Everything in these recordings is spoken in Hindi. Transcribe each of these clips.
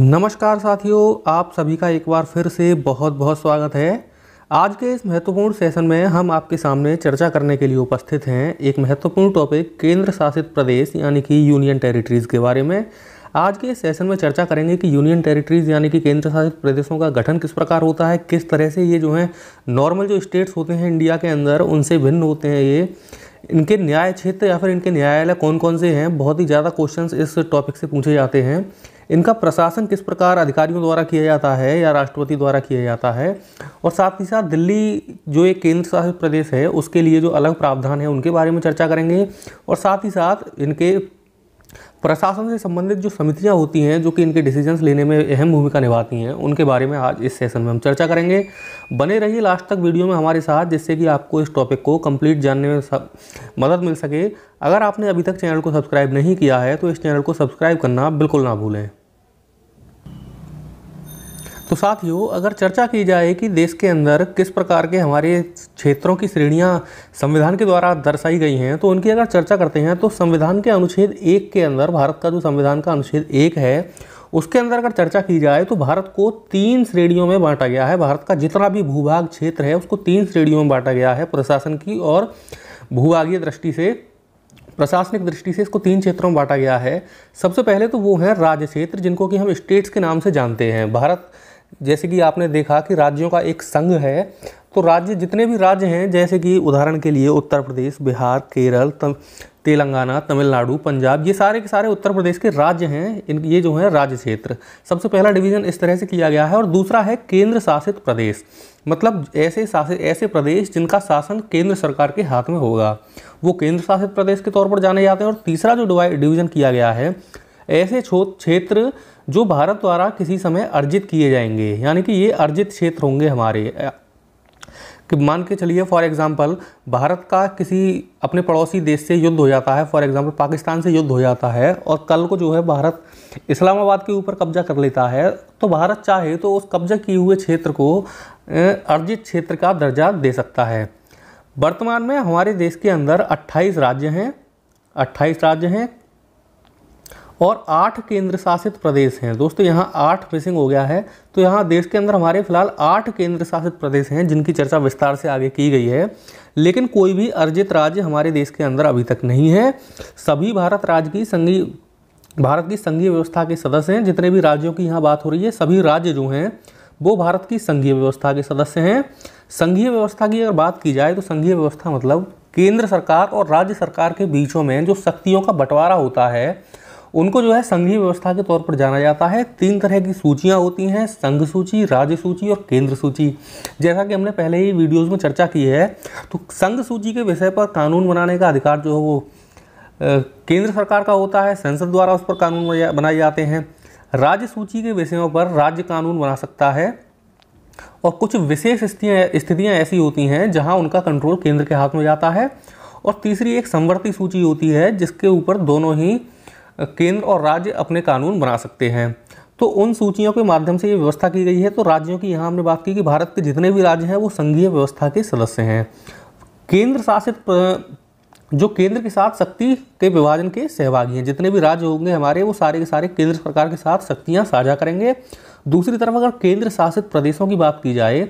नमस्कार साथियों आप सभी का एक बार फिर से बहुत बहुत स्वागत है आज के इस महत्वपूर्ण सेशन में हम आपके सामने चर्चा करने के लिए उपस्थित हैं एक महत्वपूर्ण टॉपिक केंद्र शासित प्रदेश यानी कि यूनियन टेरिटरीज़ के बारे में आज के इस सेशन में चर्चा करेंगे कि यूनियन टेरिटरीज़ यानी कि केंद्र शासित प्रदेशों का गठन किस प्रकार होता है किस तरह से ये जो है नॉर्मल जो स्टेट्स होते हैं इंडिया के अंदर उनसे भिन्न होते हैं ये इनके न्याय क्षेत्र या फिर इनके न्यायालय कौन कौन से हैं बहुत ही ज़्यादा क्वेश्चंस इस टॉपिक से पूछे जाते हैं इनका प्रशासन किस प्रकार अधिकारियों द्वारा किया जाता है या राष्ट्रपति द्वारा किया जाता है और साथ ही साथ दिल्ली जो एक केंद्र शासित प्रदेश है उसके लिए जो अलग प्रावधान है उनके बारे में चर्चा करेंगे और साथ ही साथ इनके प्रशासन से संबंधित जो समितियां होती हैं जो कि इनके डिसीजंस लेने में अहम भूमिका निभाती हैं उनके बारे में आज इस सेशन में हम चर्चा करेंगे बने रहिए लास्ट तक वीडियो में हमारे साथ जिससे कि आपको इस टॉपिक को कंप्लीट जानने में सब मदद मिल सके अगर आपने अभी तक चैनल को सब्सक्राइब नहीं किया है तो इस चैनल को सब्सक्राइब करना बिल्कुल ना भूलें तो साथियों अगर चर्चा की जाए कि देश के अंदर किस प्रकार के हमारे क्षेत्रों की श्रेणियाँ संविधान के द्वारा दर्शाई गई हैं तो उनकी अगर चर्चा करते हैं तो संविधान के अनुच्छेद एक के अंदर भारत का जो संविधान का अनुच्छेद एक है उसके अंदर अगर चर्चा की जाए तो भारत को तीन श्रेणियों में बांटा गया है भारत का जितना भी भूभाग क्षेत्र है उसको तीन श्रेणियों में बांटा गया है प्रशासन की और भूभागीय दृष्टि से प्रशासनिक दृष्टि से इसको तीन क्षेत्रों में बांटा गया है सबसे पहले तो वो हैं राज्य क्षेत्र जिनको कि हम स्टेट्स के नाम से जानते हैं भारत जैसे कि आपने देखा कि राज्यों का एक संघ है तो राज्य जितने भी राज्य हैं जैसे कि उदाहरण के लिए उत्तर प्रदेश बिहार केरल तम, तेलंगाना तमिलनाडु पंजाब ये सारे के सारे उत्तर प्रदेश के राज्य हैं इन ये जो है राज्य क्षेत्र सबसे पहला डिवीज़न इस तरह से किया गया है और दूसरा है केंद्र शासित प्रदेश मतलब ऐसे शासित ऐसे प्रदेश जिनका शासन केंद्र सरकार के हाथ में होगा वो केंद्र शासित प्रदेश के तौर पर जाने जाते हैं और तीसरा जो डिवीज़न किया गया है ऐसे क्षेत्र जो भारत द्वारा किसी समय अर्जित किए जाएंगे यानी कि ये अर्जित क्षेत्र होंगे हमारे कि मान के चलिए फॉर एग्ज़ाम्पल भारत का किसी अपने पड़ोसी देश से युद्ध हो जाता है फॉर एग्ज़ाम्पल पाकिस्तान से युद्ध हो जाता है और कल को जो है भारत इस्लामाबाद के ऊपर कब्जा कर लेता है तो भारत चाहे तो उस कब्जा किए हुए क्षेत्र को अर्जित क्षेत्र का दर्जा दे सकता है वर्तमान में हमारे देश के अंदर 28 राज्य हैं 28 राज्य हैं और आठ केंद्र शासित प्रदेश हैं दोस्तों यहाँ आठ मिसिंग हो गया है तो यहाँ देश के अंदर हमारे फिलहाल आठ केंद्र शासित प्रदेश हैं जिनकी चर्चा विस्तार से आगे की गई है लेकिन कोई भी अर्जित राज्य हमारे देश के अंदर अभी तक नहीं है सभी भारत राज्य की संघीय भारत की संघीय व्यवस्था के सदस्य हैं जितने भी राज्यों की यहाँ बात हो रही है सभी राज्य जो हैं वो भारत की संघीय व्यवस्था के सदस्य हैं संघीय व्यवस्था की अगर बात की जाए तो संघीय व्यवस्था मतलब केंद्र सरकार और राज्य सरकार के बीचों में जो शक्तियों का बंटवारा होता है उनको जो है संघीय व्यवस्था के तौर पर जाना जाता है तीन तरह की सूचियाँ होती हैं संघ सूची राज्य सूची और केंद्र सूची जैसा कि हमने पहले ही वीडियोज़ में चर्चा की है तो संघ सूची के विषय पर कानून बनाने का अधिकार जो है वो केंद्र सरकार का होता है संसद द्वारा उस पर कानून बनाए जाते हैं राज्य सूची के विषयों पर राज्य कानून बना सकता है और कुछ विशेष स्थितियाँ स्थितियाँ ऐसी होती हैं जहाँ उनका कंट्रोल केंद्र के हाथ में जाता है और तीसरी एक संवर्ती सूची होती है जिसके ऊपर दोनों ही केंद्र और राज्य अपने कानून बना सकते हैं तो उन सूचियों के माध्यम से ये व्यवस्था की गई है तो राज्यों की यहाँ हमने बात की कि भारत के जितने भी राज्य हैं वो संघीय व्यवस्था के सदस्य हैं केंद्र शासित जो केंद्र के साथ शक्ति के विभाजन के सहभागी हैं जितने भी राज्य होंगे हमारे वो सारे के सारे केंद्र सरकार के साथ शक्तियाँ साझा करेंगे दूसरी तरफ अगर केंद्र शासित प्रदेशों की बात की जाए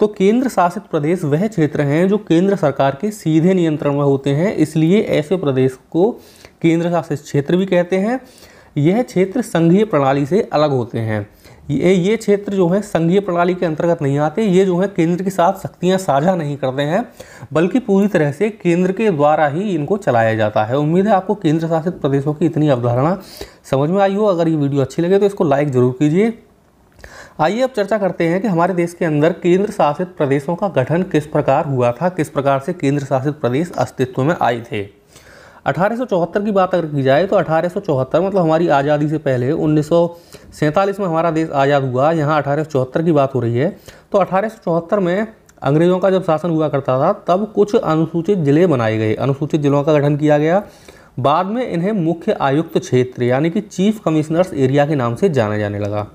तो केंद्र शासित प्रदेश वह क्षेत्र हैं जो केंद्र सरकार के सीधे नियंत्रण में होते हैं इसलिए ऐसे प्रदेश को केंद्र शासित क्षेत्र भी कहते हैं यह क्षेत्र संघीय प्रणाली से अलग होते हैं ये ये क्षेत्र जो है संघीय प्रणाली के अंतर्गत नहीं आते ये जो है केंद्र के साथ शक्तियाँ साझा नहीं करते हैं बल्कि पूरी तरह से केंद्र के द्वारा ही इनको चलाया जाता है उम्मीद है आपको केंद्र शासित प्रदेशों की इतनी अवधारणा समझ में आई हो अगर ये वीडियो अच्छी लगे तो इसको लाइक ज़रूर कीजिए आइए अब चर्चा करते हैं कि हमारे देश के अंदर केंद्र शासित प्रदेशों का गठन किस प्रकार हुआ था किस प्रकार से केंद्र शासित प्रदेश अस्तित्व में आए थे 1874 की बात अगर की जाए तो 1874 मतलब हमारी आज़ादी से पहले उन्नीस में हमारा देश आज़ाद हुआ यहाँ 1874 की बात हो रही है तो 1874 में अंग्रेज़ों का जब शासन हुआ करता था तब कुछ अनुसूचित ज़िले बनाए गए अनुसूचित ज़िलों का गठन किया गया बाद में इन्हें मुख्य आयुक्त क्षेत्र यानी कि चीफ कमिश्नर्स एरिया के नाम से जाना जाने लगा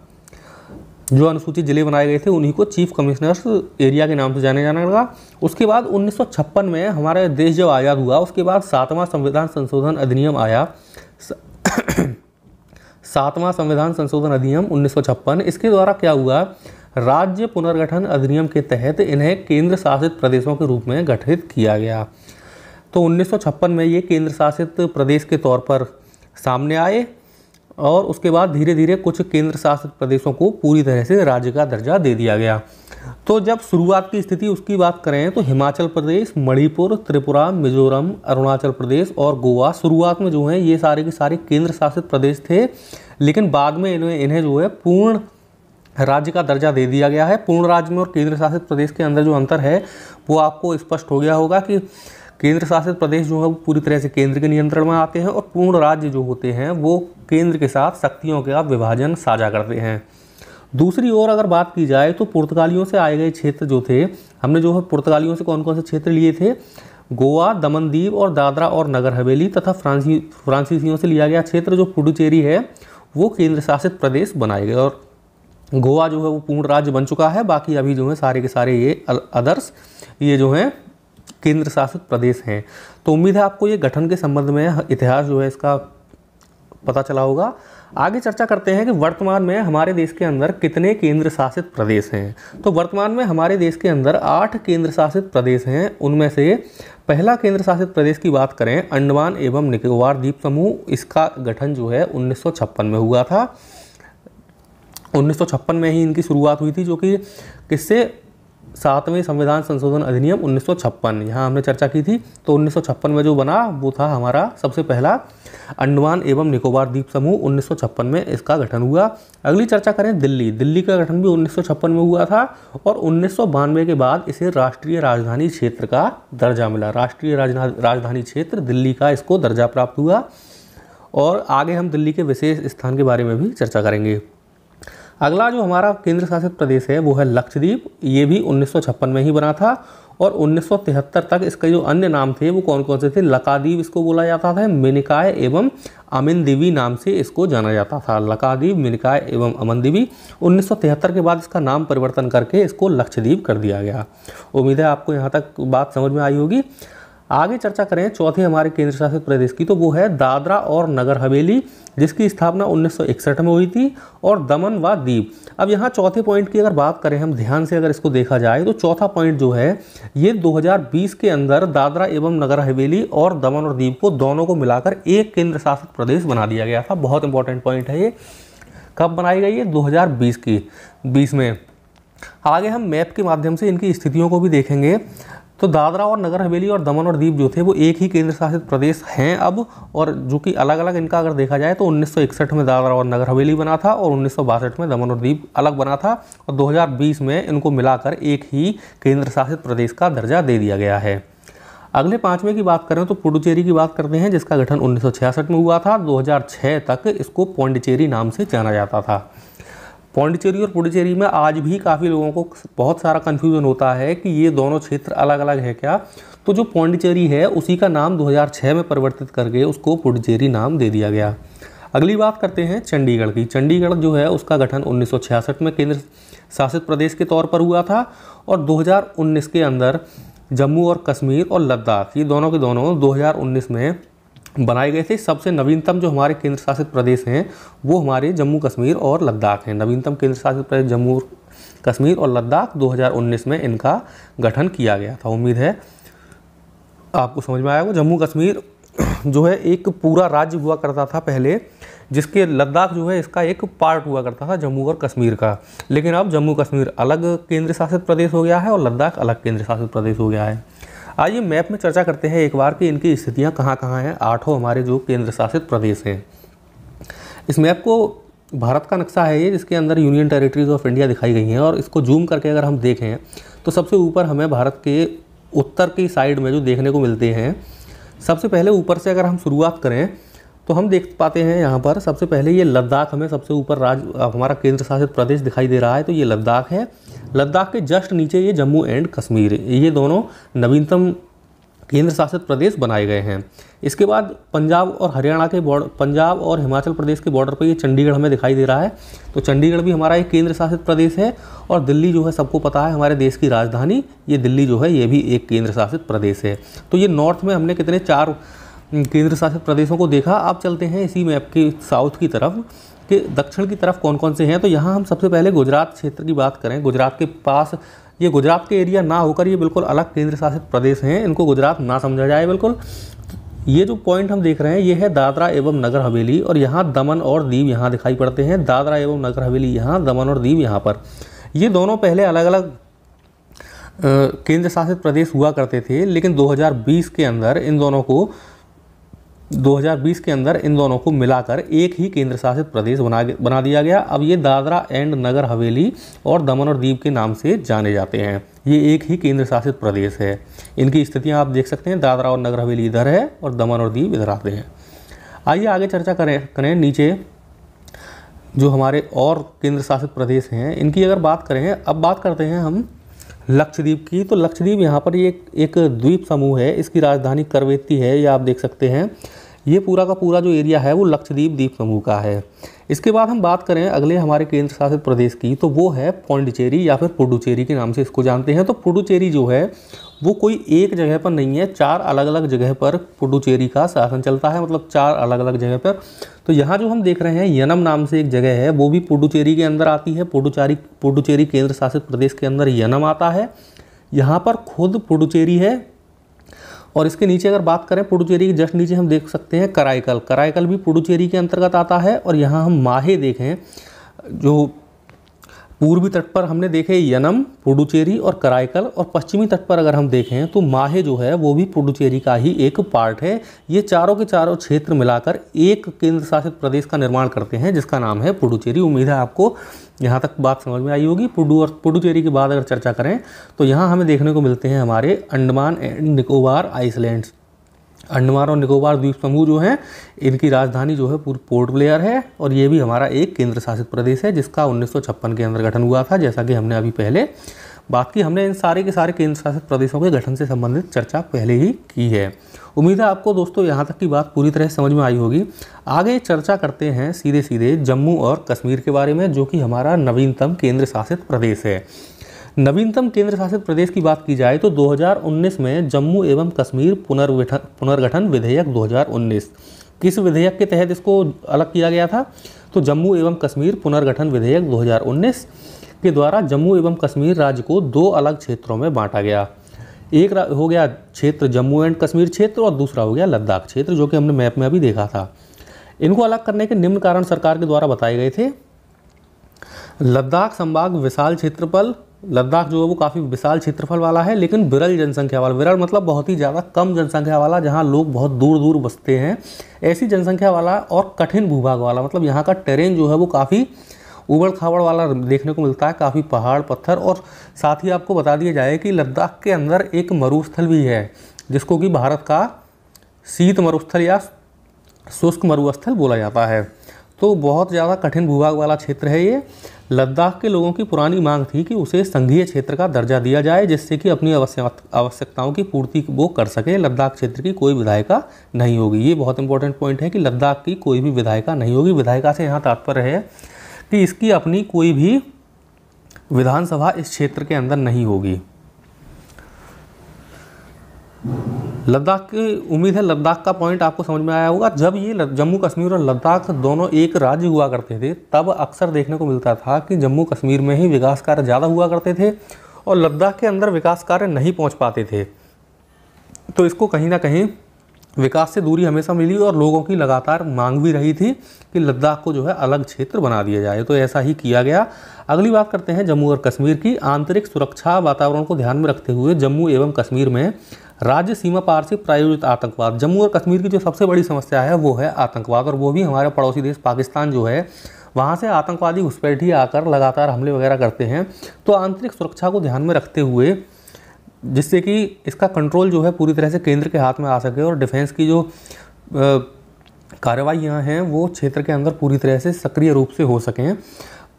जो अनुसूचित जिले बनाए गए थे उन्हीं को चीफ कमिश्नर्स एरिया के नाम से जाने जाने लगा उसके बाद उन्नीस में हमारा देश जब आज़ाद हुआ उसके बाद सातवां संविधान संशोधन अधिनियम आया सातवां संविधान संशोधन अधिनियम उन्नीस इसके द्वारा क्या हुआ राज्य पुनर्गठन अधिनियम के तहत इन्हें केंद्र शासित प्रदेशों के रूप में गठित किया गया तो उन्नीस में ये केंद्र शासित प्रदेश के तौर पर सामने आए और उसके बाद धीरे धीरे कुछ केंद्र शासित प्रदेशों को पूरी तरह से राज्य का दर्जा दे दिया गया तो जब शुरुआत की स्थिति उसकी बात करें तो हिमाचल प्रदेश मणिपुर त्रिपुरा मिजोरम अरुणाचल प्रदेश और गोवा शुरुआत में जो है ये सारे के सारे केंद्र शासित प्रदेश थे लेकिन बाद में इन्हें इन्हें जो है पूर्ण राज्य का दर्जा दे दिया गया है पूर्ण राज्य में और केंद्र शासित प्रदेश के अंदर जो अंतर है वो आपको स्पष्ट हो गया होगा कि केंद्र शासित प्रदेश जो है वो पूरी तरह से केंद्र के नियंत्रण में आते हैं और पूर्ण राज्य जो होते हैं वो केंद्र के साथ शक्तियों का विभाजन साझा करते हैं दूसरी ओर अगर बात की जाए तो पुर्तगालियों से आए गए क्षेत्र जो थे हमने जो है पुर्तगालियों से कौन कौन से क्षेत्र लिए थे गोवा दमनदीप और दादरा और नगर हवेली तथा फ्रांसी फ्रांसीसियों से लिया गया क्षेत्र जो पुडुचेरी है वो केंद्र शासित प्रदेश बनाए गए और गोवा जो है वो पूर्ण राज्य बन चुका है बाकी अभी जो है सारे के सारे ये अदर्स ये जो हैं केंद्र शासित प्रदेश हैं तो उम्मीद है आपको ये गठन के संबंध में इतिहास जो है इसका पता चला होगा आगे चर्चा करते हैं कि वर्तमान में हमारे देश के अंदर कितने केंद्र शासित प्रदेश हैं तो वर्तमान में हमारे देश के अंदर आठ केंद्र शासित प्रदेश हैं उनमें से पहला केंद्र शासित प्रदेश की बात करें अंडमान एवं निकोबार द्वीप समूह इसका गठन जो है उन्नीस में हुआ था उन्नीस में ही इनकी शुरुआत हुई थी जो कि किससे सातवें संविधान संशोधन अधिनियम उन्नीस सौ छप्पन यहाँ हमने चर्चा की थी तो उन्नीस में जो बना वो था हमारा सबसे पहला अंडमान एवं निकोबार द्वीप समूह उन्नीस में इसका गठन हुआ अगली चर्चा करें दिल्ली दिल्ली का गठन भी उन्नीस में हुआ था और उन्नीस के बाद इसे राष्ट्रीय राजधानी क्षेत्र का दर्जा मिला राष्ट्रीय राजधानी क्षेत्र दिल्ली का इसको दर्जा प्राप्त हुआ और आगे हम दिल्ली के विशेष स्थान के बारे में भी चर्चा करेंगे अगला जो हमारा केंद्र शासित प्रदेश है वो है लक्षद्वीप ये भी उन्नीस में ही बना था और 1973 तक इसके जो अन्य नाम थे वो कौन कौन से थे लकादीप इसको बोला जाता था मिनिकाय एवं अमिन देवी नाम से इसको जाना जाता था लकादीप मिनिकाय एवं अमन देवी उन्नीस के बाद इसका नाम परिवर्तन करके इसको लक्षद्वीप कर दिया गया उम्मीद है आपको यहाँ तक बात समझ में आई होगी आगे चर्चा करें चौथे हमारे केंद्र शासित प्रदेश की तो वो है दादरा और नगर हवेली जिसकी स्थापना 1961 में हुई थी और दमन व दीप अब यहाँ चौथे पॉइंट की अगर बात करें हम ध्यान से अगर इसको देखा जाए तो चौथा पॉइंट जो है ये 2020 के अंदर दादरा एवं नगर हवेली और दमन और दीप को दोनों को मिलाकर एक केंद्र शासित प्रदेश बना दिया गया था बहुत इंपॉर्टेंट पॉइंट है ये कब बनाई गई है दो की बीस में आगे हम मैप के माध्यम से इनकी स्थितियों को भी देखेंगे तो दादरा और नगर हवेली और दमन और दीप जो थे वो एक ही केंद्र शासित प्रदेश हैं अब और जो कि अलग अलग इनका अगर देखा जाए तो 1961 में दादरा और नगर हवेली बना था और उन्नीस में दमन और दीप अलग बना था और 2020 में इनको मिलाकर एक ही केंद्र शासित प्रदेश का दर्जा दे दिया गया है अगले पाँचवें की बात करें तो पुडुचेरी की बात करते हैं जिसका गठन उन्नीस में हुआ था दो तक इसको पौंडिचेरी नाम से जाना जाता था पौंडीचेरी और पुडुचेरी में आज भी काफ़ी लोगों को बहुत सारा कन्फ्यूज़न होता है कि ये दोनों क्षेत्र अलग अलग है क्या तो जो पौंडीचेरी है उसी का नाम 2006 में परिवर्तित करके उसको पुडुचेरी नाम दे दिया गया अगली बात करते हैं चंडीगढ़ की चंडीगढ़ जो है उसका गठन 1966 में केंद्र शासित प्रदेश के तौर पर हुआ था और दो के अंदर जम्मू और कश्मीर और लद्दाख ये दोनों के दोनों दो में बनाए गए थे सबसे नवीनतम जो हमारे केंद्र शासित प्रदेश हैं वो हमारे जम्मू कश्मीर और लद्दाख हैं नवीनतम केंद्र शासित प्रदेश जम्मू कश्मीर और लद्दाख 2019 में इनका गठन किया गया था उम्मीद है आपको समझ में आया होगा जम्मू कश्मीर जो है एक पूरा राज्य हुआ करता था पहले जिसके लद्दाख जो है इसका एक पार्ट हुआ करता था जम्मू और कश्मीर का लेकिन अब जम्मू कश्मीर अलग केंद्र शासित प्रदेश हो गया है और लद्दाख अलग केंद्र शासित प्रदेश हो गया है आइए मैप में चर्चा करते हैं एक बार कि इनकी स्थितियाँ कहाँ कहाँ हैं आठों हमारे जो केंद्र शासित प्रदेश हैं इस मैप को भारत का नक्शा है ये जिसके अंदर यूनियन टेरिटरीज ऑफ इंडिया दिखाई गई हैं और इसको जूम करके अगर हम देखें तो सबसे ऊपर हमें भारत के उत्तर की साइड में जो देखने को मिलते हैं सबसे पहले ऊपर से अगर हम शुरुआत करें तो हम देख पाते हैं यहाँ पर सबसे पहले ये लद्दाख हमें सबसे ऊपर राज हमारा केंद्र शासित प्रदेश दिखाई दे रहा है तो ये लद्दाख है लद्दाख के जस्ट नीचे ये जम्मू एंड कश्मीर ये दोनों नवीनतम केंद्र शासित प्रदेश बनाए गए हैं इसके बाद पंजाब और हरियाणा के बॉर्डर पंजाब और हिमाचल प्रदेश के बॉर्डर पर ये चंडीगढ़ हमें दिखाई दे रहा है तो चंडीगढ़ भी हमारा एक केंद्र शासित प्रदेश है और दिल्ली जो है सबको पता है हमारे देश की राजधानी ये दिल्ली जो है ये भी एक केंद्र शासित प्रदेश है तो ये नॉर्थ में हमने कितने चार केंद्र शासित प्रदेशों को देखा आप चलते हैं इसी मैप के साउथ की तरफ कि दक्षिण की तरफ कौन कौन से हैं तो यहाँ हम सबसे पहले गुजरात क्षेत्र की बात करें गुजरात के पास ये गुजरात के एरिया ना होकर ये बिल्कुल अलग केंद्र शासित प्रदेश हैं इनको गुजरात ना समझा जाए बिल्कुल ये जो पॉइंट हम देख रहे हैं ये है दादरा एवं नगर हवेली और यहाँ दमन और दीव यहाँ दिखाई पड़ते हैं दादरा एवं नगर हवेली यहाँ दमन और दीव यहाँ पर ये दोनों पहले अलग अलग केंद्र शासित प्रदेश हुआ करते थे लेकिन 2020 के अंदर इन दोनों को 2020 के अंदर इन दोनों को मिलाकर एक ही केंद्र शासित प्रदेश बना बना दिया गया अब ये दादरा एंड नगर हवेली और दमन और दीव के नाम से जाने जाते हैं ये एक ही केंद्र शासित प्रदेश है इनकी स्थितियाँ आप देख सकते हैं दादरा और नगर हवेली इधर है और दमन और दीव इधर आते हैं आइए आगे चर्चा करें करें नीचे जो हमारे और केंद्र शासित प्रदेश हैं इनकी अगर बात करें अब बात करते हैं हम लक्षद्वीप की तो लक्षद्वीप यहाँ पर ये एक, एक द्वीप समूह है इसकी राजधानी करवेती है ये आप देख सकते हैं ये पूरा का पूरा जो एरिया है वो लक्षद्वीप द्वीप समूह का है इसके बाद हम बात करें अगले हमारे केंद्र शासित प्रदेश की तो वो है पौंडीचेरी या फिर पुडुचेरी के नाम से इसको जानते हैं तो पुडुचेरी जो है वो कोई एक जगह पर नहीं है चार अलग अलग जगह पर पुडुचेरी का शासन चलता है मतलब चार अलग अलग जगह पर तो यहाँ जो हम देख रहे हैं यनम नाम से एक जगह है वो भी पुडुचेरी के अंदर आती है पुडुचारी पुडुचेरी केंद्र शासित प्रदेश के अंदर यनम आता है यहाँ पर खुद पुडुचेरी है और इसके नीचे अगर बात करें पुडुचेरी के जस्ट नीचे हम देख सकते हैं कराईकल कराईकल भी पुडुचेरी के अंतर्गत आता है और यहाँ हम माहे देखें जो पूर्वी तट पर हमने देखे यनम पुडुचेरी और करायकल और पश्चिमी तट पर अगर हम देखें तो माहे जो है वो भी पुडुचेरी का ही एक पार्ट है ये चारों के चारों क्षेत्र मिलाकर एक केंद्र शासित प्रदेश का निर्माण करते हैं जिसका नाम है पुडुचेरी उम्मीद है आपको यहाँ तक बात समझ में आई होगी पुडु और पुडुचेरी की बात अगर चर्चा करें तो यहाँ हमें देखने को मिलते हैं हमारे अंडमान एंड निकोबार आइसलैंड्स अंडमान और निकोबार द्वीप समूह जो हैं इनकी राजधानी जो है पूरी पोर्ट ब्लेयर है और ये भी हमारा एक केंद्र शासित प्रदेश है जिसका उन्नीस के अंदर गठन हुआ था जैसा कि हमने अभी पहले बात की हमने इन सारे के सारे केंद्र शासित प्रदेशों के गठन से संबंधित चर्चा पहले ही की है उम्मीद है आपको दोस्तों यहाँ तक की बात पूरी तरह समझ में आई होगी आगे चर्चा करते हैं सीधे सीधे जम्मू और कश्मीर के बारे में जो कि हमारा नवीनतम केंद्र शासित प्रदेश है नवीनतम केंद्र शासित प्रदेश की बात की जाए तो 2019 में जम्मू एवं कश्मीर पुनर्गठन पुनर्गठन विधेयक 2019 किस विधेयक के तहत इसको अलग किया गया था तो जम्मू एवं कश्मीर पुनर्गठन विधेयक 2019 के द्वारा जम्मू एवं कश्मीर राज्य को दो अलग क्षेत्रों में बांटा गया एक हो गया क्षेत्र जम्मू एंड कश्मीर क्षेत्र और दूसरा हो गया लद्दाख क्षेत्र जो कि हमने मैप में अभी देखा था इनको अलग करने के निम्न कारण सरकार के द्वारा बताए गए थे लद्दाख संभाग विशाल क्षेत्रफल लद्दाख जो है वो काफ़ी विशाल क्षेत्रफल वाला है लेकिन विरल जनसंख्या वाला विरल मतलब बहुत ही ज़्यादा कम जनसंख्या वाला जहाँ लोग बहुत दूर दूर बसते हैं ऐसी जनसंख्या वाला और कठिन भूभाग वाला मतलब यहाँ का टेरेन जो है वो काफ़ी उबड़ खाबड़ वाला देखने को मिलता है काफ़ी पहाड़ पत्थर और साथ ही आपको बता दिया जाए कि लद्दाख के अंदर एक मरुस्थल भी है जिसको कि भारत का शीत मरुस्थल या शुष्क मरुस्थल बोला जाता है तो बहुत ज़्यादा कठिन भूभाग वाला क्षेत्र है ये लद्दाख के लोगों की पुरानी मांग थी कि उसे संघीय क्षेत्र का दर्जा दिया जाए जिससे कि अपनी आवश्यकताओं की पूर्ति वो कर सके लद्दाख क्षेत्र की कोई विधायिका नहीं होगी ये बहुत इंपॉर्टेंट पॉइंट है कि लद्दाख की कोई भी विधायिका नहीं होगी विधायिका से यहाँ तात्पर्य है कि इसकी अपनी कोई भी विधानसभा इस क्षेत्र के अंदर नहीं होगी लद्दाख की उम्मीद है लद्दाख का पॉइंट आपको समझ में आया होगा जब ये जम्मू कश्मीर और लद्दाख दोनों एक राज्य हुआ करते थे तब अक्सर देखने को मिलता था कि जम्मू कश्मीर में ही विकास कार्य ज़्यादा हुआ करते थे और लद्दाख के अंदर विकास कार्य नहीं पहुंच पाते थे तो इसको कहीं ना कहीं विकास से दूरी हमेशा मिली और लोगों की लगातार मांग भी रही थी कि लद्दाख को जो है अलग क्षेत्र बना दिया जाए तो ऐसा ही किया गया अगली बात करते हैं जम्मू और कश्मीर की आंतरिक सुरक्षा वातावरण को ध्यान में रखते हुए जम्मू एवं कश्मीर में राज्य सीमा पार से प्रायोजित आतंकवाद जम्मू और कश्मीर की जो सबसे बड़ी समस्या है वो है आतंकवाद और वो भी हमारे पड़ोसी देश पाकिस्तान जो है वहाँ से आतंकवादी घुसपैठ ही आकर लगातार हमले वगैरह करते हैं तो आंतरिक सुरक्षा को ध्यान में रखते हुए जिससे कि इसका कंट्रोल जो है पूरी तरह से केंद्र के हाथ में आ सके और डिफेंस की जो कार्रवाई यहाँ हैं वो क्षेत्र के अंदर पूरी तरह से सक्रिय रूप से हो सकें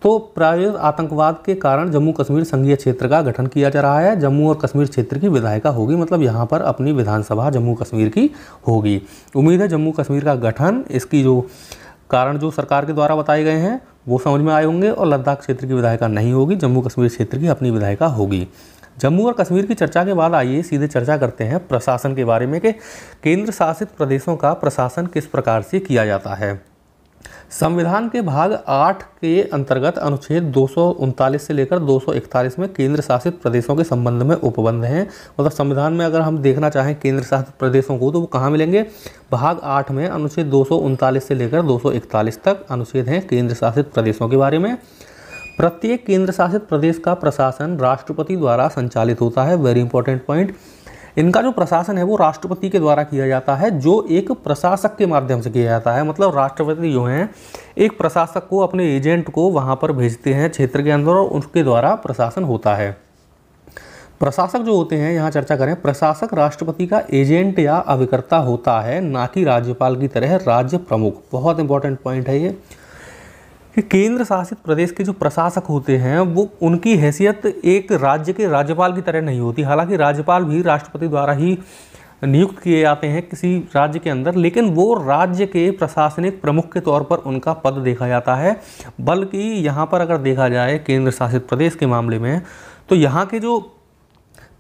तो प्राय आतंकवाद के कारण जम्मू कश्मीर संघीय क्षेत्र का गठन किया जा रहा है जम्मू और कश्मीर क्षेत्र की विधायिका होगी मतलब यहाँ पर अपनी विधानसभा जम्मू कश्मीर की होगी उम्मीद है जम्मू कश्मीर का गठन इसकी जो कारण जो सरकार के द्वारा बताए गए हैं वो समझ में आए होंगे और लद्दाख क्षेत्र की विधायिका नहीं होगी जम्मू कश्मीर क्षेत्र की अपनी विधायिका होगी जम्मू और कश्मीर की चर्चा के बाद आइए सीधे चर्चा करते हैं प्रशासन के बारे में कि केंद्र शासित प्रदेशों का प्रशासन किस प्रकार से किया जाता है संविधान के भाग आठ के अंतर्गत अनुच्छेद दो से लेकर दो में केंद्र शासित प्रदेशों के संबंध में उपबंध हैं मतलब संविधान में अगर हम देखना चाहें केंद्र शासित प्रदेशों को तो वो कहाँ मिलेंगे भाग आठ में अनुच्छेद दो से लेकर दो तक अनुच्छेद हैं केंद्र शासित प्रदेशों के बारे में प्रत्येक केंद्र शासित प्रदेश का प्रशासन राष्ट्रपति द्वारा संचालित होता है वेरी इंपॉर्टेंट पॉइंट इनका जो प्रशासन है वो राष्ट्रपति के द्वारा किया जाता है जो एक प्रशासक के माध्यम से किया जाता है मतलब राष्ट्रपति जो हैं एक प्रशासक को अपने एजेंट को वहाँ पर भेजते हैं क्षेत्र के अंदर और उसके द्वारा प्रशासन होता है प्रशासक जो होते हैं यहाँ चर्चा करें प्रशासक राष्ट्रपति का एजेंट या अभिकर्ता होता है ना कि राज्यपाल की तरह राज्य प्रमुख बहुत इंपॉर्टेंट पॉइंट है ये कि केंद्र शासित प्रदेश के जो प्रशासक होते हैं वो उनकी हैसियत एक राज्य के राज्यपाल की तरह नहीं होती हालांकि राज्यपाल भी राष्ट्रपति द्वारा ही नियुक्त किए जाते हैं किसी राज्य के अंदर लेकिन वो राज्य के प्रशासनिक प्रमुख के तौर पर उनका पद देखा जाता है बल्कि यहाँ पर अगर देखा जाए केंद्र शासित प्रदेश के मामले में तो यहाँ के जो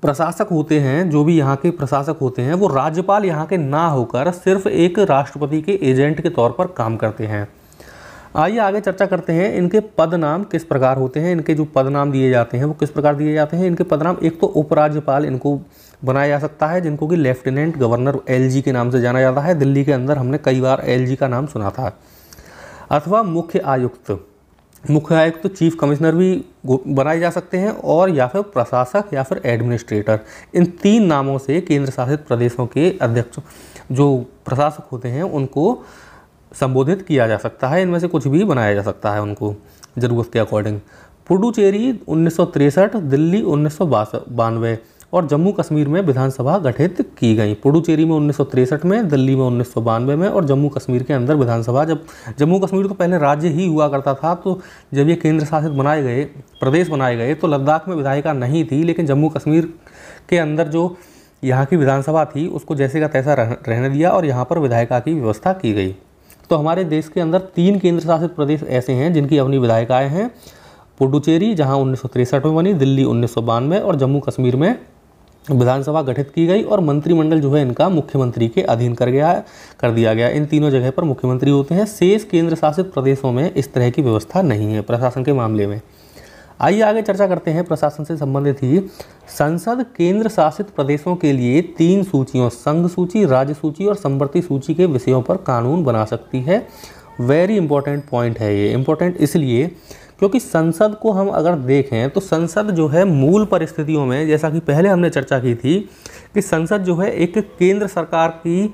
प्रशासक होते हैं जो भी यहाँ के प्रशासक होते हैं वो राज्यपाल यहाँ के ना होकर सिर्फ एक राष्ट्रपति के एजेंट के तौर पर काम करते हैं आइए आगे चर्चा करते हैं इनके पदनाम किस प्रकार होते हैं इनके जो पदनाम दिए जाते हैं वो किस प्रकार दिए जाते हैं इनके पदनाम एक तो उपराज्यपाल इनको बनाया जा सकता है जिनको कि लेफ्टिनेंट गवर्नर एलजी के नाम से जाना जाता है दिल्ली के अंदर हमने कई बार एलजी का नाम सुना था अथवा मुख्य आयुक्त मुख्य आयुक्त तो चीफ कमिश्नर भी बनाए जा सकते हैं और या फिर प्रशासक या फिर एडमिनिस्ट्रेटर इन तीन नामों से केंद्र शासित प्रदेशों के अध्यक्ष जो प्रशासक होते हैं उनको संबोधित किया जा सकता है इनमें से कुछ भी बनाया जा सकता है उनको ज़रूरत के अकॉर्डिंग पुडुचेरी उन्नीस दिल्ली उन्नीस और जम्मू कश्मीर में विधानसभा गठित की गई पुडुचेरी में उन्नीस में दिल्ली में उन्नीस में और जम्मू कश्मीर के अंदर विधानसभा जब जम्मू कश्मीर तो पहले राज्य ही हुआ करता था तो जब ये केंद्र शासित बनाए गए प्रदेश बनाए गए तो लद्दाख में विधायिका नहीं थी लेकिन जम्मू कश्मीर के अंदर जो यहाँ की विधानसभा थी उसको जैसे का तैसा रहने दिया और यहाँ पर विधायिका की व्यवस्था की गई तो हमारे देश के अंदर तीन केंद्र शासित प्रदेश ऐसे हैं जिनकी अपनी विधायिकाएँ हैं पुडुचेरी जहाँ उन्नीस में बनी दिल्ली उन्नीस और जम्मू कश्मीर में विधानसभा गठित की गई और मंत्रिमंडल जो है इनका मुख्यमंत्री के अधीन कर गया कर दिया गया इन तीनों जगह पर मुख्यमंत्री होते हैं शेष केंद्र शासित प्रदेशों में इस तरह की व्यवस्था नहीं है प्रशासन के मामले में आइए आगे चर्चा करते हैं प्रशासन से संबंधित ही संसद केंद्र शासित प्रदेशों के लिए तीन सूचियों संघ सूची राज्य सूची और संवर्ती सूची के विषयों पर कानून बना सकती है वेरी इंपॉर्टेंट पॉइंट है ये इम्पोर्टेंट इसलिए क्योंकि संसद को हम अगर देखें तो संसद जो है मूल परिस्थितियों में जैसा कि पहले हमने चर्चा की थी कि संसद जो है एक केंद्र सरकार की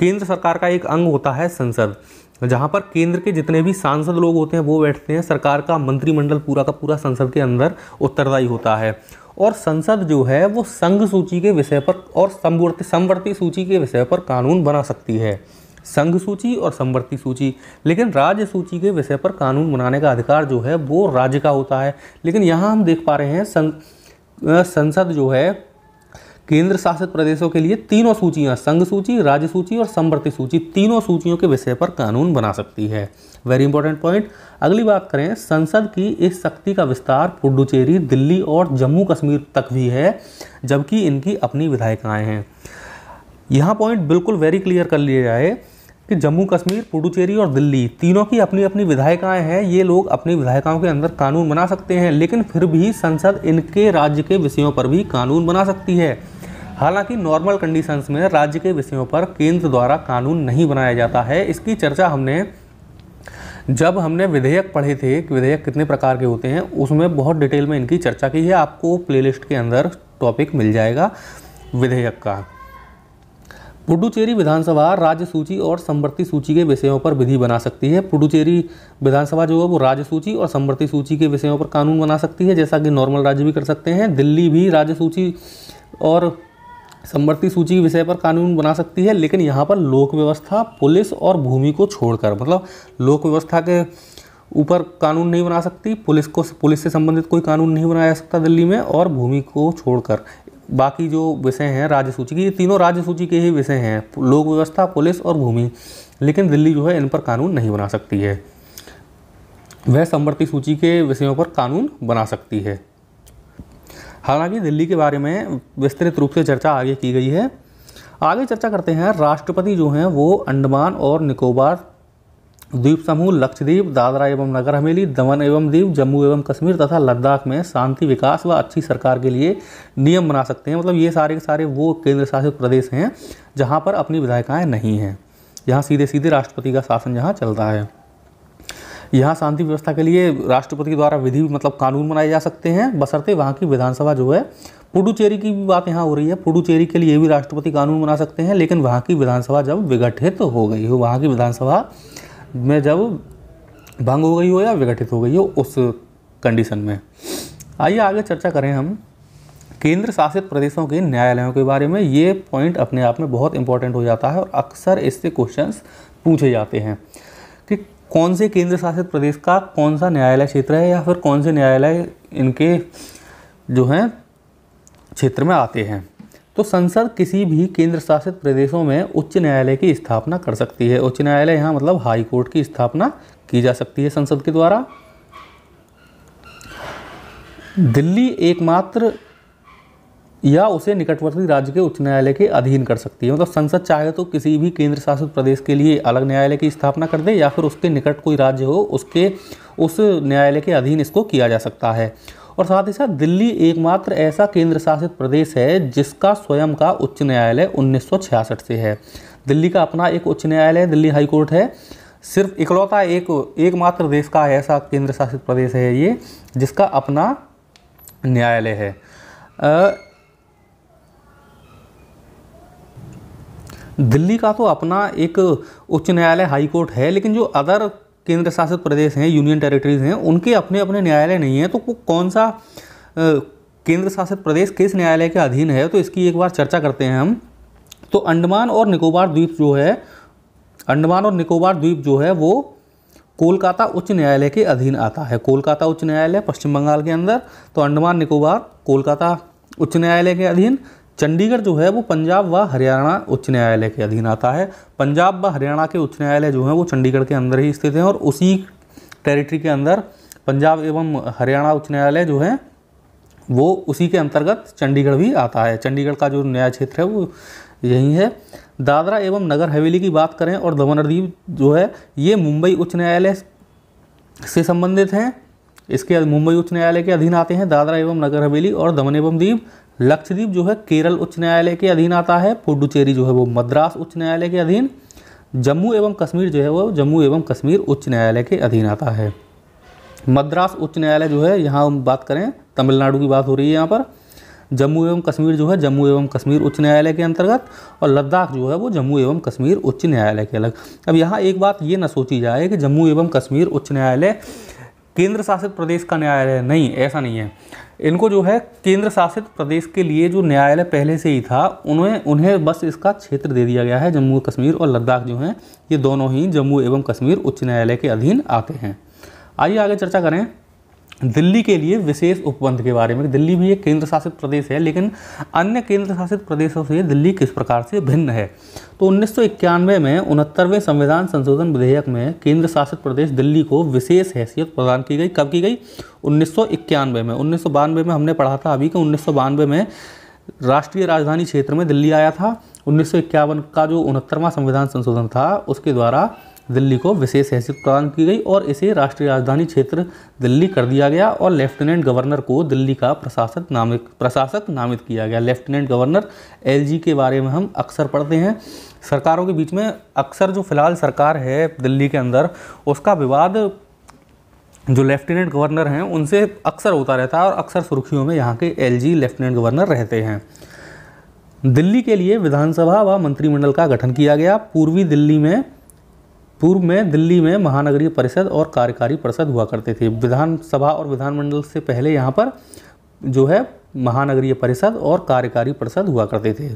केंद्र सरकार का एक अंग होता है संसद जहाँ पर केंद्र के जितने भी सांसद लोग होते हैं वो बैठते हैं सरकार का मंत्रिमंडल पूरा का पूरा संसद के अंदर उत्तरदायी होता है और संसद जो है वो संघ सूची के विषय पर और समवर्ती समवर्ती सूची के विषय पर कानून बना सकती है संघ सूची और समवर्ती सूची लेकिन राज्य सूची के विषय पर कानून बनाने का अधिकार जो है वो राज्य का होता है लेकिन यहाँ हम देख पा रहे हैं संसद जो है केंद्र शासित प्रदेशों के लिए तीनों सूचियां संघ सूची राज्य सूची और संवर्ती सूची तीनों सूचियों के विषय पर कानून बना सकती है वेरी इंपॉर्टेंट पॉइंट अगली बात करें संसद की इस शक्ति का विस्तार पुडुचेरी दिल्ली और जम्मू कश्मीर तक भी है जबकि इनकी अपनी विधायिकाएँ हैं यहाँ पॉइंट बिल्कुल वेरी क्लियर कर लिया जाए कि जम्मू कश्मीर पुडुचेरी और दिल्ली तीनों की अपनी अपनी विधायिकाएं हैं ये लोग अपनी विधायिकाओं के अंदर कानून बना सकते हैं लेकिन फिर भी संसद इनके राज्य के विषयों पर भी कानून बना सकती है हालांकि नॉर्मल कंडीशंस में राज्य के विषयों पर केंद्र द्वारा कानून नहीं बनाया जाता है इसकी चर्चा हमने जब हमने विधेयक पढ़े थे कि विधेयक कितने प्रकार के होते हैं उसमें बहुत डिटेल में इनकी चर्चा की है आपको प्लेलिस्ट के अंदर टॉपिक मिल जाएगा विधेयक का पुडुचेरी विधानसभा राज्य सूची और संवृत्ति सूची के विषयों पर विधि बना सकती है पुडुचेरी विधानसभा जो है वो राज्य सूची और संवृत्ति सूची के विषयों पर कानून बना सकती है जैसा कि नॉर्मल राज्य भी कर सकते हैं दिल्ली भी राज्य सूची और समवर्ती सूची के विषय पर कानून बना सकती है लेकिन यहाँ पर लोक व्यवस्था पुलिस और भूमि को छोड़कर मतलब लोक व्यवस्था के ऊपर कानून नहीं बना सकती पुलिस को पुलिस से संबंधित कोई कानून नहीं बनाया जा सकता दिल्ली में और भूमि को छोड़कर बाकी जो विषय हैं राज्य सूची की ये तीनों राज्य सूची के ही विषय हैं लोक व्यवस्था पुलिस और भूमि लेकिन दिल्ली जो है इन पर कानून नहीं बना सकती है वह समवर्ती सूची के विषयों पर कानून बना सकती है हालांकि दिल्ली के बारे में विस्तृत रूप से चर्चा आगे की गई है आगे चर्चा करते हैं राष्ट्रपति जो हैं वो अंडमान और निकोबार द्वीप समूह लक्षद्वीप दादरा एवं नगर हवेली दमन एवं द्वीप जम्मू एवं कश्मीर तथा लद्दाख में शांति विकास व अच्छी सरकार के लिए नियम बना सकते हैं मतलब ये सारे के सारे वो केंद्र शासित प्रदेश हैं जहाँ पर अपनी विधायिकाएँ नहीं हैं यहाँ सीधे सीधे राष्ट्रपति का शासन यहाँ चलता है यहाँ शांति व्यवस्था के लिए राष्ट्रपति द्वारा विधि मतलब कानून बनाए जा सकते हैं बसरते वहाँ की विधानसभा जो है पुडुचेरी की भी बात यहाँ हो रही है पुडुचेरी के लिए भी राष्ट्रपति कानून बना सकते हैं लेकिन वहाँ की विधानसभा जब विघटित तो हो गई हो वहाँ की विधानसभा में जब भंग हो गई हो या विघटित हो गई हो उस कंडीशन में आइए आगे चर्चा करें हम केंद्र शासित प्रदेशों के न्यायालयों के बारे में ये पॉइंट अपने आप में बहुत इंपॉर्टेंट हो जाता है और अक्सर इससे क्वेश्चंस पूछे जाते हैं कौन से केंद्र शासित प्रदेश का कौन सा न्यायालय क्षेत्र है या फिर कौन से न्यायालय इनके जो हैं क्षेत्र में आते हैं तो संसद किसी भी केंद्र शासित प्रदेशों में उच्च न्यायालय की स्थापना कर सकती है उच्च न्यायालय यहाँ मतलब हाई कोर्ट की स्थापना की जा सकती है संसद के द्वारा दिल्ली एकमात्र या उसे निकटवर्ती राज्य के उच्च न्यायालय के अधीन कर सकती है मतलब संसद चाहे तो किसी भी केंद्र शासित प्रदेश के लिए अलग न्यायालय की स्थापना कर दे या फिर उसके निकट कोई राज्य हो उसके उस न्यायालय के अधीन इसको किया जा सकता है और साथ ही साथ दिल्ली एकमात्र ऐसा केंद्र शासित प्रदेश है जिसका स्वयं का उच्च न्यायालय उन्नीस से है दिल्ली का अपना एक उच्च न्यायालय दिल्ली हाईकोर्ट है सिर्फ इकलौता एक एकमात्र देश का ऐसा केंद्र शासित प्रदेश है ये जिसका अपना न्यायालय है दिल्ली का तो अपना एक उच्च न्यायालय हाई कोर्ट है लेकिन जो अदर केंद्र शासित प्रदेश हैं यूनियन टेरिटरीज हैं उनके अपने अपने न्यायालय नहीं हैं तो वो कौन सा केंद्र शासित प्रदेश किस न्यायालय के अधीन है तो इसकी एक बार चर्चा करते हैं हम तो अंडमान और निकोबार द्वीप जो है अंडमान और निकोबार द्वीप जो है वो कोलकाता उच्च न्यायालय के अधीन आता है कोलकाता उच्च न्यायालय पश्चिम बंगाल के अंदर तो अंडमान निकोबार कोलकाता उच्च न्यायालय के अधीन चंडीगढ़ जो है वो पंजाब व हरियाणा उच्च न्यायालय के अधीन आता है पंजाब व हरियाणा के उच्च न्यायालय जो है वो चंडीगढ़ के अंदर ही स्थित हैं और उसी टेरिटरी के अंदर पंजाब एवं हरियाणा उच्च न्यायालय जो है वो उसी के अंतर्गत चंडीगढ़ भी आता है चंडीगढ़ का जो न्याय क्षेत्र है वो यही है दादरा एवं नगर हवेली की बात करें और दमनदीप जो है ये मुंबई उच्च न्यायालय से संबंधित हैं इसके मुंबई उच्च न्यायालय के अधीन आते हैं दादरा एवं नगर हवेली और दमन एवं दीप लक्षद्वीप जो है केरल उच्च न्यायालय के अधीन आता है पुडुचेरी जो है वो मद्रास उच्च न्यायालय के अधीन जम्मू एवं कश्मीर जो है वो जम्मू एवं कश्मीर उच्च न्यायालय के अधीन आता है मद्रास उच्च न्यायालय जो है यहाँ हम बात करें तमिलनाडु की बात हो रही है यहाँ पर जम्मू एवं कश्मीर जो है जम्मू एवं कश्मीर उच्च न्यायालय के अंतर्गत और लद्दाख जो है वो जम्मू एवं कश्मीर उच्च न्यायालय के अलग अब यहाँ एक बात ये ना सोची जाए कि जम्मू एवं कश्मीर उच्च न्यायालय केंद्र शासित प्रदेश का न्यायालय नहीं ऐसा नहीं है इनको जो है केंद्र शासित प्रदेश के लिए जो न्यायालय पहले से ही था उन्हें उन्हें बस इसका क्षेत्र दे दिया गया है जम्मू कश्मीर और लद्दाख जो हैं ये दोनों ही जम्मू एवं कश्मीर उच्च न्यायालय के अधीन आते हैं आइए आगे चर्चा करें दिल्ली के लिए विशेष उपबंध के बारे में दिल्ली भी एक केंद्र शासित प्रदेश है लेकिन अन्य केंद्र शासित प्रदेशों से दिल्ली किस प्रकार से भिन्न है तो उन्नीस में उनहत्तरवें संविधान संशोधन विधेयक में केंद्र शासित प्रदेश दिल्ली को विशेष हैसियत प्रदान की गई कब की गई उन्नीस में उन्नीस में हमने पढ़ा था अभी कि उन्नीस में राष्ट्रीय राजधानी क्षेत्र में दिल्ली आया था उन्नीस का जो उनहत्तरवां संविधान संशोधन था उसके द्वारा दिल्ली को विशेष हैसियत प्रदान की गई और इसे राष्ट्रीय राजधानी क्षेत्र दिल्ली कर दिया गया और लेफ्टिनेंट गवर्नर को दिल्ली का प्रशासक नामित प्रशासक नामित किया गया लेफ्टिनेंट गवर्नर एलजी के बारे में हम अक्सर पढ़ते हैं सरकारों के बीच में अक्सर जो फिलहाल सरकार है दिल्ली के अंदर उसका विवाद जो लेफ्टिनेंट गवर्नर हैं उनसे अक्सर होता रहता है और अक्सर सुर्खियों में यहाँ के एल लेफ्टिनेंट गवर्नर रहते हैं दिल्ली के लिए विधानसभा व मंत्रिमंडल का गठन किया गया पूर्वी दिल्ली में पूर्व में दिल्ली में महानगरीय परिषद और कार्यकारी परिषद हुआ करते थे विधानसभा और विधानमंडल से पहले यहाँ पर जो है महानगरीय परिषद और कार्यकारी परिषद हुआ करते थे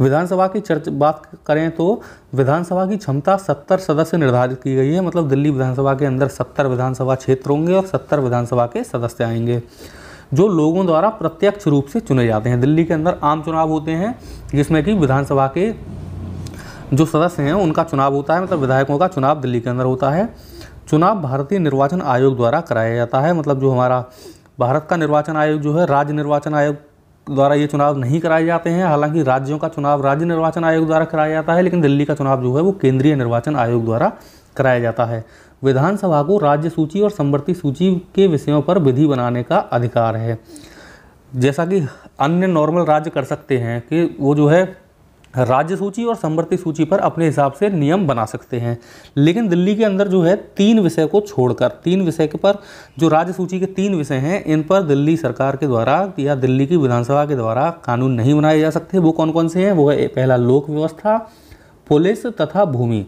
विधानसभा की चर्च बात करें तो विधानसभा की क्षमता 70 सदस्य निर्धारित की गई है मतलब दिल्ली विधानसभा के अंदर 70 विधानसभा क्षेत्र होंगे और 70 विधानसभा के सदस्य आएंगे जो लोगों द्वारा प्रत्यक्ष रूप से चुने जाते हैं दिल्ली के अंदर आम चुनाव होते हैं जिसमें कि विधानसभा के जो सदस्य हैं उनका चुनाव होता है मतलब विधायकों का चुनाव दिल्ली के अंदर होता है चुनाव भारतीय निर्वाचन आयोग द्वारा कराया जाता है मतलब जो हमारा भारत का निर्वाचन आयोग जो है राज्य निर्वाचन आयोग द्वारा ये चुनाव नहीं कराए जाते हैं हालांकि राज्यों का चुनाव राज्य निर्वाचन आयोग द्वारा कराया जाता है लेकिन दिल्ली का चुनाव जो है वो केंद्रीय निर्वाचन आयोग द्वारा कराया जाता है विधानसभा को राज्य सूची और संवर्ती सूची के विषयों पर विधि बनाने का अधिकार है जैसा कि अन्य नॉर्मल राज्य कर सकते हैं कि वो जो है राज्य सूची और समवर्ती सूची पर अपने हिसाब से नियम बना सकते हैं लेकिन दिल्ली के अंदर जो है तीन विषय को छोड़कर तीन विषय के पर जो राज्य सूची के तीन विषय हैं इन पर दिल्ली सरकार के द्वारा या दिल्ली की विधानसभा के द्वारा कानून नहीं बनाए जा सकते वो कौन कौन से हैं वो है पहला लोक व्यवस्था पुलिस तथा भूमि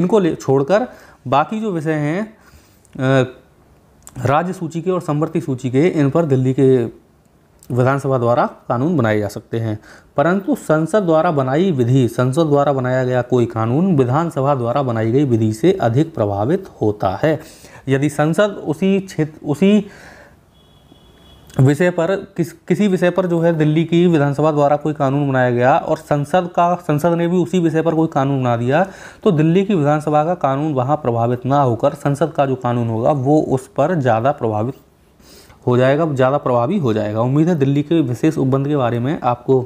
इनको छोड़कर बाकी जो विषय हैं राज्य सूची के और समवर्ती सूची के इन पर दिल्ली के विधानसभा द्वारा कानून बनाए जा सकते हैं परंतु संसद द्वारा बनाई विधि संसद द्वारा बनाया गया कोई कानून विधानसभा द्वारा बनाई गई विधि से अधिक प्रभावित होता है यदि संसद उसी क्षेत्र उसी विषय पर किस किसी विषय पर जो है दिल्ली की विधानसभा द्वारा कोई कानून बनाया गया और संसद का संसद ने भी उसी विषय पर कोई कानून बना दिया तो दिल्ली की विधानसभा का कानून वहाँ प्रभावित ना होकर संसद का जो कानून होगा वो उस पर ज़्यादा प्रभावित हो जाएगा ज़्यादा प्रभावी हो जाएगा उम्मीद है दिल्ली के विशेष उपबंध के बारे में आपको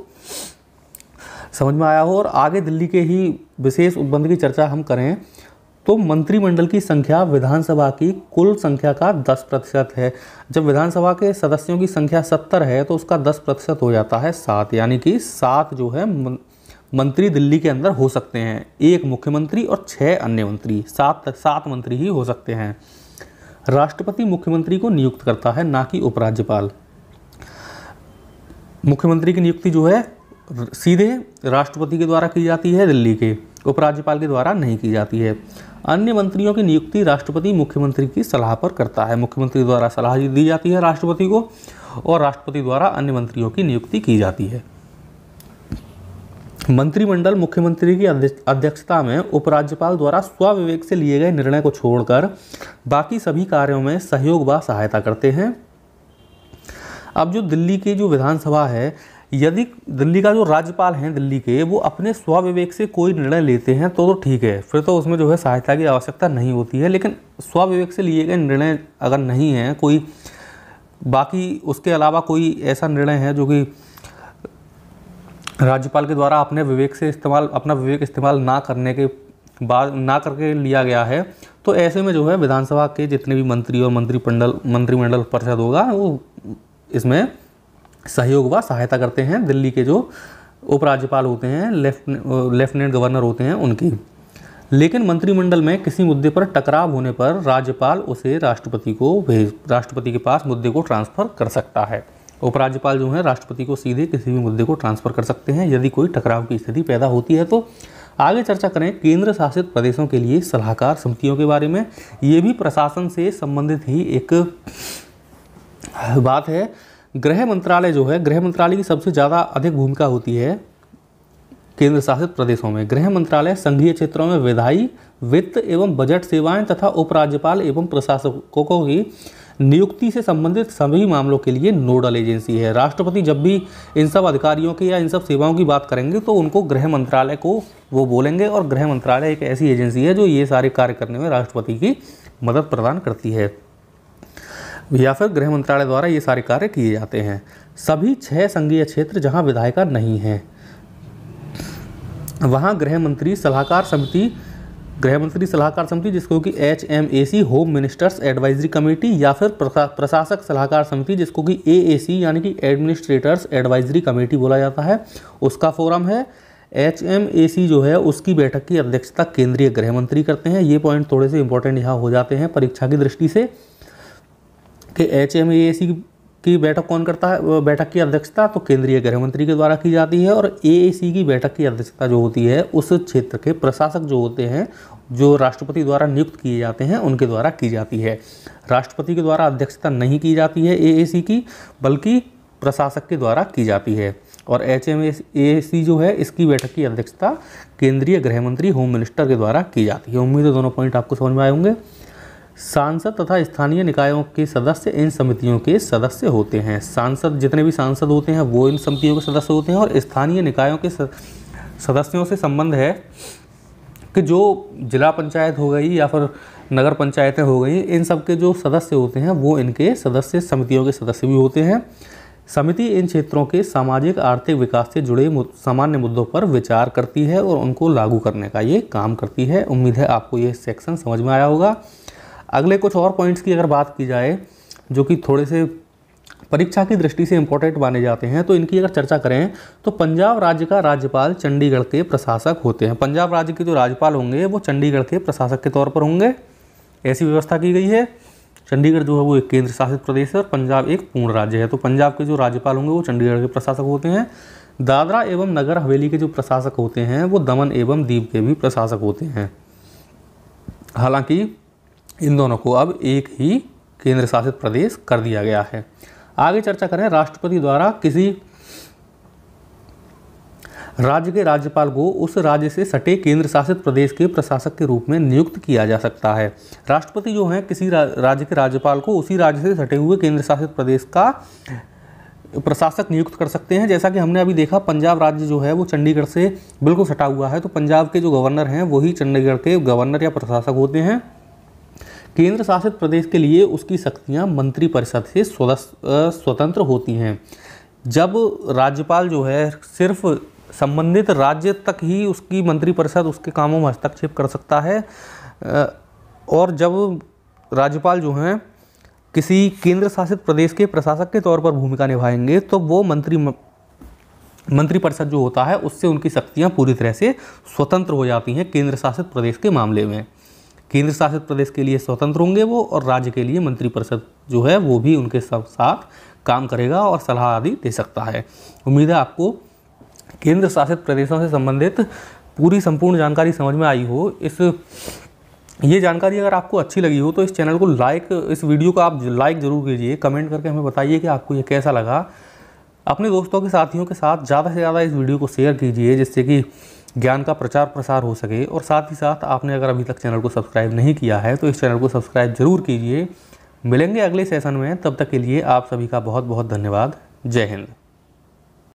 समझ में आया हो और आगे दिल्ली के ही विशेष उपबंध की चर्चा हम करें तो मंत्रिमंडल की संख्या विधानसभा की कुल संख्या का 10 प्रतिशत है जब विधानसभा के सदस्यों की संख्या 70 है तो उसका 10 प्रतिशत हो जाता है सात यानी कि सात जो है मंत्री दिल्ली के अंदर हो सकते हैं एक मुख्यमंत्री और छः अन्य मंत्री सात सात मंत्री ही हो सकते हैं राष्ट्रपति मुख्यमंत्री को नियुक्त करता है ना कि उपराज्यपाल मुख्यमंत्री की नियुक्ति जो है सीधे राष्ट्रपति के द्वारा की जाती है दिल्ली के उपराज्यपाल के द्वारा नहीं की जाती है अन्य मंत्रियों की नियुक्ति राष्ट्रपति मुख्यमंत्री की सलाह पर करता है मुख्यमंत्री द्वारा सलाह दी जाती है राष्ट्रपति को और राष्ट्रपति द्वारा अन्य मंत्रियों की नियुक्ति की जाती है मंत्रिमंडल मुख्यमंत्री की अध्यक्षता में उपराज्यपाल द्वारा स्वविवेक से लिए गए निर्णय को छोड़कर बाकी सभी कार्यों में सहयोग व सहायता करते हैं अब जो दिल्ली की जो विधानसभा है यदि दिल्ली का जो राज्यपाल हैं दिल्ली के वो अपने स्वविवेक से कोई निर्णय लेते हैं तो तो ठीक है फिर तो उसमें जो है सहायता की आवश्यकता नहीं होती है लेकिन स्वविवेक से लिए गए निर्णय अगर नहीं है कोई बाकी उसके अलावा कोई ऐसा निर्णय है जो कि राज्यपाल के द्वारा अपने विवेक से इस्तेमाल अपना विवेक इस्तेमाल ना करने के बाद ना करके लिया गया है तो ऐसे में जो है विधानसभा के जितने भी मंत्री और मंडल मंत्रिमंडल परिषद होगा वो इसमें सहयोग व सहायता करते हैं दिल्ली के जो उपराज्यपाल होते हैं लेफ्ट लेफ्टिनेंट गवर्नर होते हैं उनकी लेकिन मंत्रिमंडल में किसी मुद्दे पर टकराव होने पर राज्यपाल उसे राष्ट्रपति को भेज राष्ट्रपति के पास मुद्दे को ट्रांसफ़र कर सकता है उपराज्यपाल जो है राष्ट्रपति को सीधे किसी भी मुद्दे को ट्रांसफर कर सकते हैं यदि कोई टकराव की स्थिति पैदा होती है तो आगे चर्चा करें केंद्र शासित प्रदेशों के लिए सलाहकार समितियों के बारे में ये भी प्रशासन से संबंधित ही एक बात है गृह मंत्रालय जो है गृह मंत्रालय की सबसे ज़्यादा अधिक भूमिका होती है केंद्र शासित प्रदेशों में गृह मंत्रालय संघीय क्षेत्रों में विधायी वित्त एवं बजट सेवाएं तथा उपराज्यपाल एवं प्रशासकों की नियुक्ति से संबंधित सभी मामलों के लिए नोडल एजेंसी है राष्ट्रपति जब भी इन सब अधिकारियों की या इन सब सेवाओं की बात करेंगे तो उनको गृह मंत्रालय को वो बोलेंगे और गृह मंत्रालय एक ऐसी एजेंसी है जो ये सारे कार्य करने में राष्ट्रपति की मदद प्रदान करती है या फिर गृह मंत्रालय द्वारा ये सारे कार्य किए जाते हैं सभी छः संघीय क्षेत्र जहाँ विधायिका नहीं है वहाँ गृह मंत्री सलाहकार समिति गृह मंत्री सलाहकार समिति जिसको कि H M A C home ministers advisory committee या फिर प्रशासक सलाहकार समिति जिसको कि ए ए सी यानी कि एडमिनिस्ट्रेटर्स एडवाइजरी कमेटी बोला जाता है उसका फोरम है एच एम ए सी जो है उसकी बैठक की अध्यक्षता केंद्रीय गृह मंत्री करते हैं ये पॉइंट थोड़े से इंपॉर्टेंट यहाँ हो जाते हैं परीक्षा की दृष्टि से कि एच एम ए सी की बैठक कौन करता है बैठक की अध्यक्षता तो केंद्रीय गृह मंत्री के द्वारा की जाती है और ए की बैठक की अध्यक्षता जो होती है उस क्षेत्र के प्रशासक जो होते हैं जो राष्ट्रपति द्वारा नियुक्त किए जाते हैं उनके द्वारा की जाती है राष्ट्रपति के द्वारा अध्यक्षता नहीं की जाती है ए की बल्कि प्रशासक के द्वारा की जाती है और एच एम जो है इसकी बैठक की अध्यक्षता केंद्रीय गृह मंत्री होम मिनिस्टर के द्वारा की जाती है उम्मीद है दोनों पॉइंट आपको समझ में आए होंगे सांसद तथा स्थानीय निकायों के सदस्य इन समितियों के सदस्य होते हैं सांसद जितने भी सांसद होते हैं वो इन समितियों के सदस्य होते हैं और स्थानीय निकायों के सदस्यों से संबंध है कि जो जिला पंचायत हो गई या फिर नगर पंचायतें हो गई इन सब के जो सदस्य होते हैं वो इनके सदस्य समितियों के सदस्य भी होते हैं समिति इन क्षेत्रों के सामाजिक आर्थिक विकास से जुड़े सामान्य मुद्दों पर विचार करती है और उनको लागू करने का ये काम करती है उम्मीद है आपको ये सेक्शन समझ में आया होगा अगले कुछ और पॉइंट्स की अगर बात की जाए जो कि थोड़े से परीक्षा की दृष्टि से इम्पोर्टेंट माने जाते हैं तो इनकी अगर चर्चा करें तो पंजाब राज्य का राज्यपाल चंडीगढ़ के प्रशासक होते हैं पंजाब राज्य के जो राज्यपाल होंगे वो चंडीगढ़ के प्रशासक के तौर पर होंगे ऐसी व्यवस्था की गई है चंडीगढ़ जो है वो एक केंद्र शासित प्रदेश है और पंजाब एक पूर्ण राज्य है तो पंजाब के जो राज्यपाल होंगे वो चंडीगढ़ के प्रशासक होते हैं दादरा एवं नगर हवेली के जो प्रशासक होते हैं वो दमन एवं दीव के भी प्रशासक होते हैं हालांकि इन दोनों को अब एक ही केंद्र शासित प्रदेश कर दिया गया है आगे चर्चा करें राष्ट्रपति द्वारा किसी राज्य के राज्यपाल को उस राज्य से सटे केंद्र शासित प्रदेश के प्रशासक के रूप में नियुक्त किया जा सकता है राष्ट्रपति जो है किसी रा, राज्य के राज्यपाल को उसी राज्य से सटे हुए केंद्र शासित प्रदेश का प्रशासक नियुक्त कर सकते हैं जैसा कि हमने अभी देखा पंजाब राज्य जो है वो चंडीगढ़ से बिल्कुल सटा हुआ है तो पंजाब के जो गवर्नर हैं वही चंडीगढ़ के गवर्नर या प्रशासक होते हैं केंद्र शासित प्रदेश के लिए उसकी शक्तियाँ मंत्रिपरिषद से स्वतंत्र होती हैं जब राज्यपाल जो है सिर्फ संबंधित राज्य तक ही उसकी मंत्रिपरिषद उसके कामों में हस्तक्षेप कर सकता है और जब राज्यपाल जो हैं किसी केंद्र शासित प्रदेश के प्रशासक के तौर पर भूमिका निभाएंगे तो वो मंत्री मंत्रिपरिषद जो होता है उससे उनकी शक्तियाँ पूरी तरह से स्वतंत्र हो जाती हैं केंद्र शासित प्रदेश के मामले में केंद्र शासित प्रदेश के लिए स्वतंत्र होंगे वो और राज्य के लिए मंत्रिपरिषद जो है वो भी उनके साथ काम करेगा और सलाह आदि दे सकता है उम्मीद है आपको केंद्र शासित प्रदेशों से संबंधित पूरी संपूर्ण जानकारी समझ में आई हो इस ये जानकारी अगर आपको अच्छी लगी हो तो इस चैनल को लाइक इस वीडियो को आप लाइक ज़रूर कीजिए कमेंट करके हमें बताइए कि आपको ये कैसा लगा अपने दोस्तों के साथियों के साथ ज़्यादा से ज़्यादा इस वीडियो को शेयर कीजिए जिससे कि ज्ञान का प्रचार प्रसार हो सके और साथ ही साथ आपने अगर अभी तक चैनल को सब्सक्राइब नहीं किया है तो इस चैनल को सब्सक्राइब ज़रूर कीजिए मिलेंगे अगले सेशन में तब तक के लिए आप सभी का बहुत बहुत धन्यवाद जय हिंद